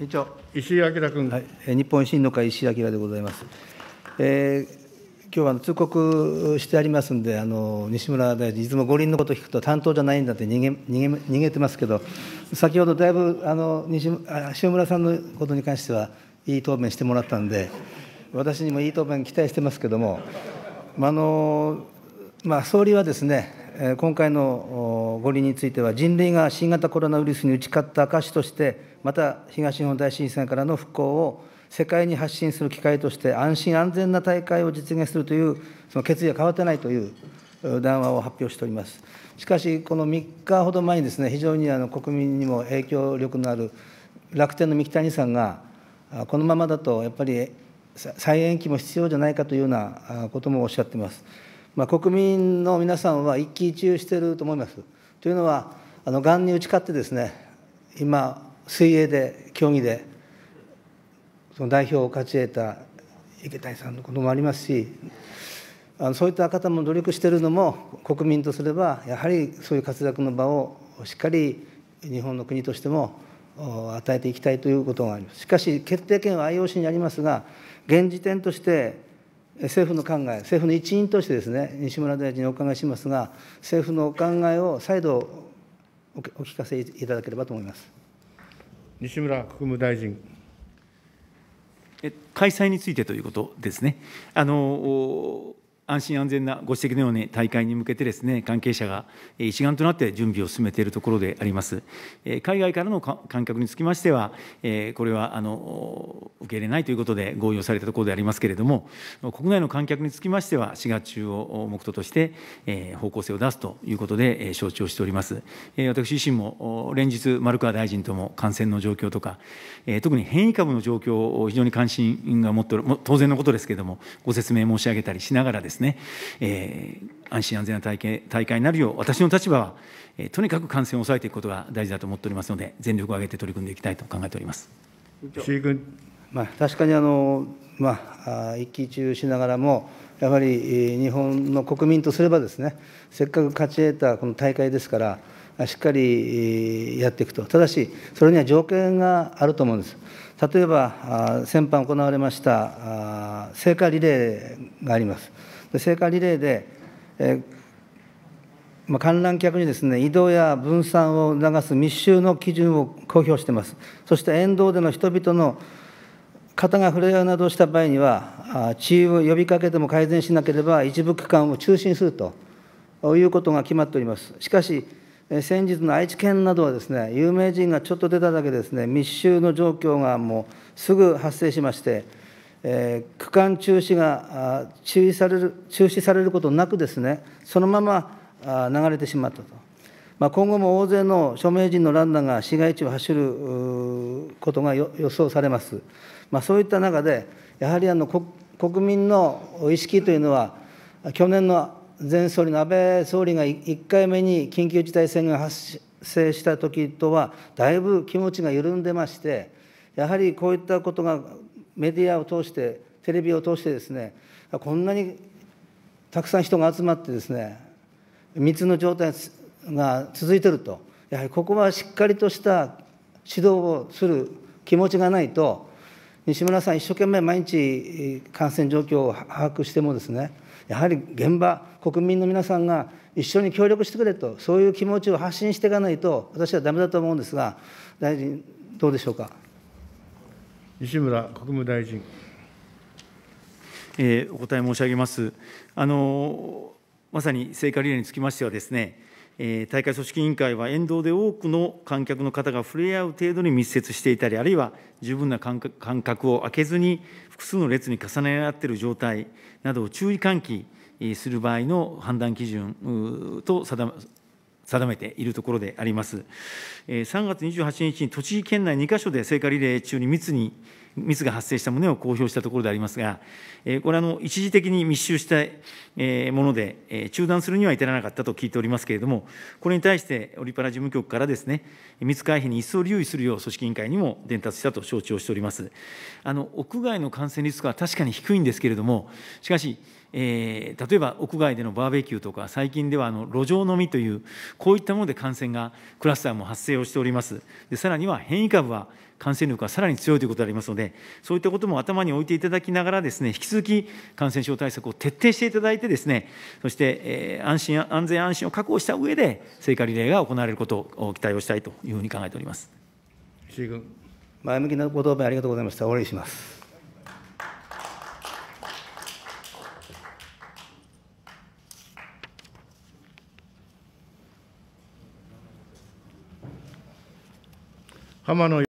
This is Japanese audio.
委員長。石井明君。はい、日本維新の会、石井明でございます。えー、今日は通告してありますんで、あの西村大臣、いつも五輪のこと聞くと、担当じゃないんだって逃げ逃げ逃げてますけど、先ほどだいぶあの西塩村さんのことに関しては、いい答弁してもらったんで、私にもいい答弁期待してますけども、あのまあ、総理はですね、今回の五輪については、人類が新型コロナウイルスに打ち勝った証として、また東日本大震災からの復興を世界に発信する機会として、安心安全な大会を実現するという、その決意は変わってないという談話を発表しております。しかし、この3日ほど前にですね、非常にあの国民にも影響力のある楽天の三木谷さんが、このままだとやっぱり再延期も必要じゃないかというようなこともおっしゃってます。まあ、国民の皆さんは一喜一憂していると思います。というのは、あのがんに打ち勝ってですね、今、水泳で、競技で、その代表を勝ち得た池谷さんのこともありますし、あのそういった方も努力しているのも、国民とすれば、やはりそういう活躍の場をしっかり日本の国としても与えていきたいということがあります。しかし、決定権は IOC にありますが、現時点として、政府の考え、政府の一員としてですね、西村大臣にお伺いしますが、政府のお考えを再度お聞かせいただければと思います西村国務大臣。開催についてということですね。あの安心安全なご指摘のように大会に向けてですね、関係者が一丸となって準備を進めているところであります。海外からの観客につきましては、これはあの受け入れないということで合意をされたところでありますけれども、国内の観客につきましては、4月中を目途として方向性を出すということで承知をしております。私自身も連日、丸川大臣とも感染の状況とか、特に変異株の状況を非常に関心が持っておる、当然のことですけれども、ご説明申し上げたりしながらです、ねですね、えー、安心安全な大会大会になるよう、私の立場は、えー、とにかく感染を抑えていくことが大事だと思っておりますので、全力を挙げて取り組んでいきたいと考えております。君まあ、確かにあの、まあ、一喜一憂しながらも、やはり日本の国民とすればですね、せっかく勝ち得たこの大会ですから、しっかりやっていくと、ただし、それには条件があると思うんです。例えば、先般行われました聖火リレーがあります。聖火リレーで、えまあ、観覧客にですね移動や分散を促す密集の基準を公表していますそして沿道での人々の肩が触れ合うなどした場合には治癒を呼びかけても改善しなければ一部区間を中心するということが決まっておりますしかし先日の愛知県などはですね有名人がちょっと出ただけですね密集の状況がもうすぐ発生しましてえー、区間中止が中止される中止されることなくですね、そのまま流れてしまったと。まあ、今後も大勢の著名人のランナーが市街地を走ることが予想されます。まあ、そういった中で、やはりあの国民の意識というのは、去年の前総理の安倍総理が1回目に緊急事態宣言が発生した時とは、だいぶ気持ちが緩んでまして、やはりこういったことがメディアを通してテレビを通してですねこんなにたくさん人が集まってですね密の状態が続いてるとやはりここはしっかりとした指導をする気持ちがないと西村さん一生懸命毎日感染状況を把握してもですねやはり現場国民の皆さんが一緒に協力してくれとそういう気持ちを発信していかないと私はだめだと思うんですが大臣どうでしょうか。西村国務大臣。えー、お答え申し上げます。あのまさに聖火リレーにつきましてはですね、えー、大会組織委員会は沿道で多くの観客の方が触れ合う程度に密接していたり、あるいは十分な間隔を空けずに複数の列に重ね合っている状態などを注意喚起する場合の判断基準と定定めているところであります。3月28日に栃木県内2か所で聖火リレー中に密に密が発生した旨を公表したところでありますが、これは一時的に密集したもので、中断するには至らなかったと聞いておりますけれども、これに対してオリパラ事務局からですね、密回避に一層留意するよう組織委員会にも伝達したと承知をしております。あの屋外の感染リスクは確かに低いんですけれども、しかし、えー、例えば屋外でのバーベキューとか最近ではあの路上飲みというこういったもので感染がクラスターも発生をしておりますでさらには変異株は感染力がさらに強いということでありますのでそういったことも頭に置いていただきながらですね引き続き感染症対策を徹底していただいてですねそして、えー、安心安全安心を確保した上で聖火リレーが行われることを期待をしたいというふうに考えております。前向きなご答弁ありがとうございました。お礼します。浜野